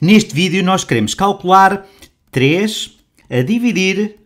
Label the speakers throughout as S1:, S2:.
S1: Neste vídeo nós queremos calcular 3 a dividir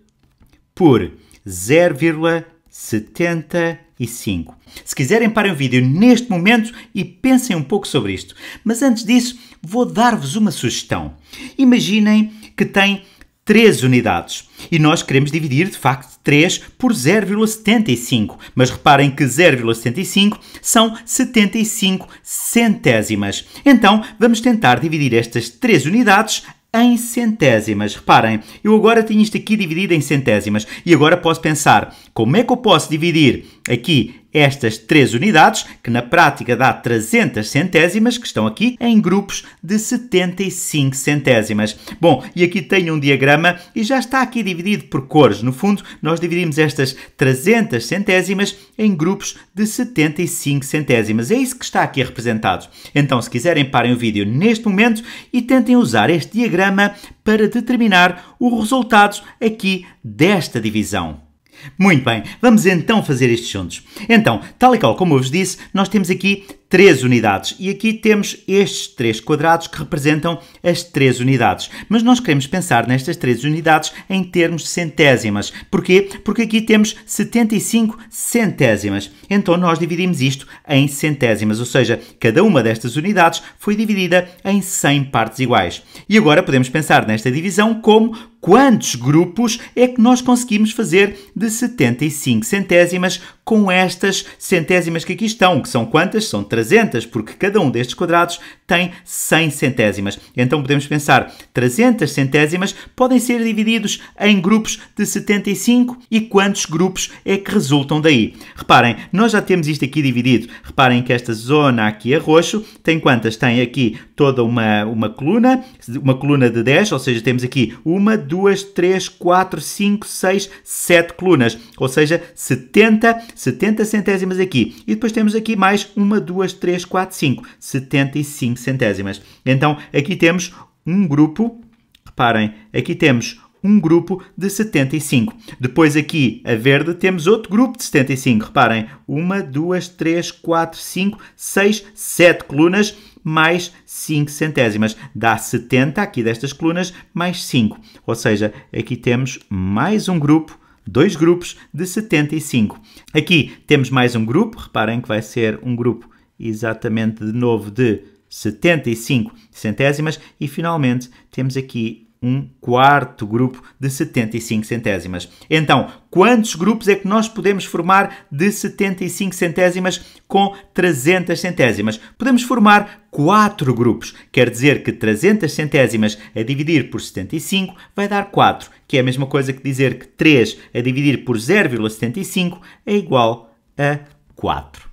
S1: por 0,75. Se quiserem, parem o vídeo neste momento e pensem um pouco sobre isto. Mas antes disso, vou dar-vos uma sugestão. Imaginem que têm 3 unidades. E nós queremos dividir, de facto, 3 por 0,75. Mas reparem que 0,75 são 75 centésimas. Então, vamos tentar dividir estas 3 unidades em centésimas. Reparem, eu agora tenho isto aqui dividido em centésimas e agora posso pensar como é que eu posso dividir aqui estas três unidades, que na prática dá 300 centésimas, que estão aqui em grupos de 75 centésimas. Bom, e aqui tenho um diagrama e já está aqui dividido por cores. No fundo, nós dividimos estas 300 centésimas em grupos de 75 centésimas. É isso que está aqui representado. Então, se quiserem, parem o vídeo neste momento e tentem usar este diagrama para determinar o resultado aqui desta divisão. Muito bem, vamos então fazer estes juntos. Então, tal e qual como eu vos disse, nós temos aqui 3 unidades. E aqui temos estes três quadrados que representam as 3 unidades. Mas nós queremos pensar nestas 3 unidades em termos de centésimas. Porquê? Porque aqui temos 75 centésimas. Então nós dividimos isto em centésimas, ou seja, cada uma destas unidades foi dividida em 100 partes iguais. E agora podemos pensar nesta divisão como quantos grupos é que nós conseguimos fazer de 75 centésimas com estas centésimas que aqui estão, que são quantas? São 300, porque cada um destes quadrados tem 100 centésimas. Então podemos pensar, 300 centésimas podem ser divididos em grupos de 75 e quantos grupos é que resultam daí? Reparem, nós já temos isto aqui dividido. Reparem que esta zona aqui a roxo tem quantas? Tem aqui toda uma, uma coluna, uma coluna de 10, ou seja, temos aqui 1, 2, 3, 4, 5, 6, 7 colunas, ou seja, 70 70 centésimas aqui. E depois temos aqui mais 1, 2, 3, 4, 5. 75 centésimas. Então aqui temos um grupo. Reparem, aqui temos um grupo de 75. Depois aqui, a verde, temos outro grupo de 75. Reparem, 1, 2, 3, 4, 5, 6, 7 colunas, mais 5 centésimas. Dá 70 aqui destas colunas, mais 5. Ou seja, aqui temos mais um grupo dois grupos de 75. Aqui temos mais um grupo, reparem que vai ser um grupo exatamente de novo de 75 centésimas e finalmente temos aqui um quarto grupo de 75 centésimas. Então, quantos grupos é que nós podemos formar de 75 centésimas com 300 centésimas? Podemos formar 4 grupos. Quer dizer que 300 centésimas a dividir por 75 vai dar 4, que é a mesma coisa que dizer que 3 a dividir por 0,75 é igual a 4.